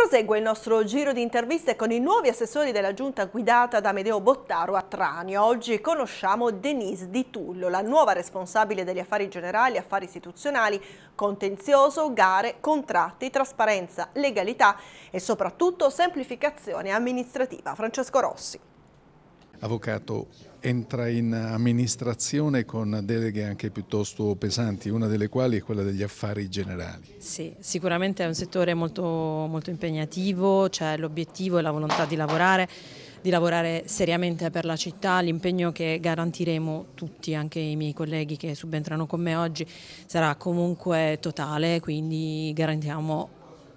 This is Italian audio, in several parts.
Prosegue il nostro giro di interviste con i nuovi assessori della giunta guidata da Medeo Bottaro a Trani. Oggi conosciamo Denise Di Tullo, la nuova responsabile degli affari generali, affari istituzionali, contenzioso, gare, contratti, trasparenza, legalità e soprattutto semplificazione amministrativa. Francesco Rossi avvocato entra in amministrazione con deleghe anche piuttosto pesanti, una delle quali è quella degli affari generali. Sì, sicuramente è un settore molto, molto impegnativo, c'è cioè l'obiettivo e la volontà di lavorare di lavorare seriamente per la città, l'impegno che garantiremo tutti, anche i miei colleghi che subentrano con me oggi, sarà comunque totale, quindi garantiamo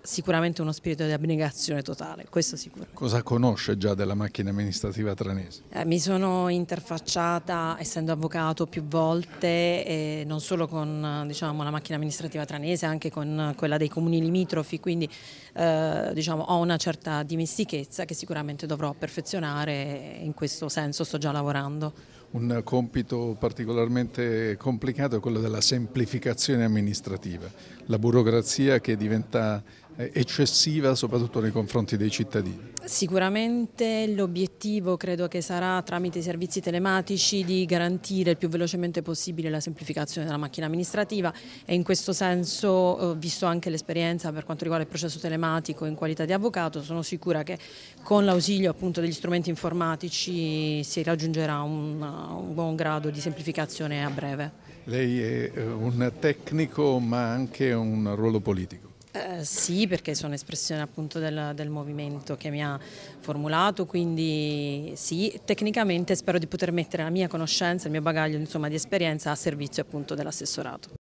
sicuramente uno spirito di abnegazione totale, questo sicuro. Cosa conosce già della macchina amministrativa tranese? Eh, mi sono interfacciata, essendo avvocato, più volte, eh, non solo con diciamo, la macchina amministrativa tranese, anche con quella dei comuni limitrofi, quindi eh, diciamo, ho una certa dimestichezza che sicuramente dovrò perfezionare e in questo senso sto già lavorando. Un compito particolarmente complicato è quello della semplificazione amministrativa, la burocrazia che diventa eh, eccessiva soprattutto nei confronti dei cittadini? Sicuramente l'obiettivo credo che sarà tramite i servizi telematici di garantire il più velocemente possibile la semplificazione della macchina amministrativa e in questo senso, eh, visto anche l'esperienza per quanto riguarda il processo telematico in qualità di avvocato, sono sicura che con l'ausilio appunto degli strumenti informatici si raggiungerà un, un buon grado di semplificazione a breve. Lei è eh, un tecnico ma anche un ruolo politico. Eh, sì, perché sono espressione appunto del, del, movimento che mi ha formulato, quindi sì, tecnicamente spero di poter mettere la mia conoscenza, il mio bagaglio insomma, di esperienza a servizio appunto dell'assessorato.